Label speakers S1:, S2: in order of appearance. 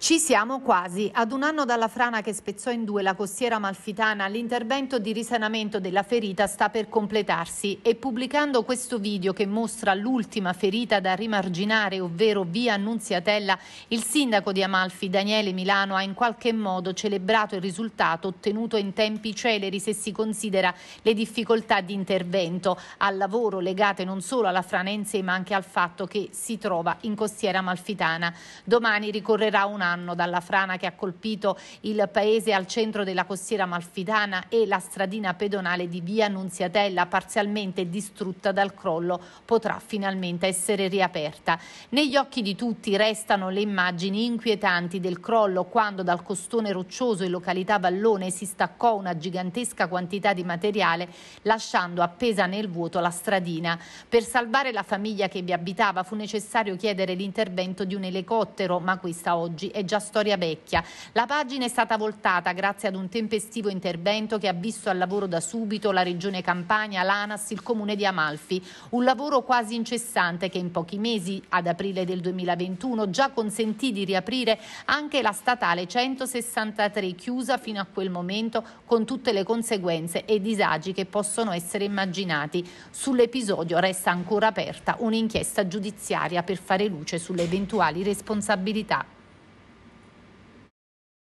S1: Ci siamo quasi. Ad un anno dalla frana che spezzò in due la costiera malfitana, l'intervento di risanamento della ferita sta per completarsi e pubblicando questo video che mostra l'ultima ferita da rimarginare, ovvero via Annunziatella, il sindaco di Amalfi, Daniele Milano, ha in qualche modo celebrato il risultato ottenuto in tempi celeri se si considera le difficoltà di intervento al lavoro legate non solo alla frana in sé ma anche al fatto che si trova in costiera malfitana. Domani ricorrerà un anno dalla frana che ha colpito il paese al centro della costiera malfitana e la stradina pedonale di via Nunziatella, parzialmente distrutta dal crollo potrà finalmente essere riaperta. Negli occhi di tutti restano le immagini inquietanti del crollo quando dal costone roccioso in località Vallone si staccò una gigantesca quantità di materiale lasciando appesa nel vuoto la stradina. Per salvare la famiglia che vi abitava fu necessario chiedere l'intervento di un elicottero ma questa oggi è è già storia vecchia. La pagina è stata voltata grazie ad un tempestivo intervento che ha visto al lavoro da subito la Regione Campania, l'ANAS, il Comune di Amalfi. Un lavoro quasi incessante che in pochi mesi, ad aprile del 2021, già consentì di riaprire anche la statale 163 chiusa fino a quel momento con tutte le conseguenze e disagi che possono essere immaginati. Sull'episodio resta ancora aperta un'inchiesta giudiziaria per fare luce sulle eventuali responsabilità.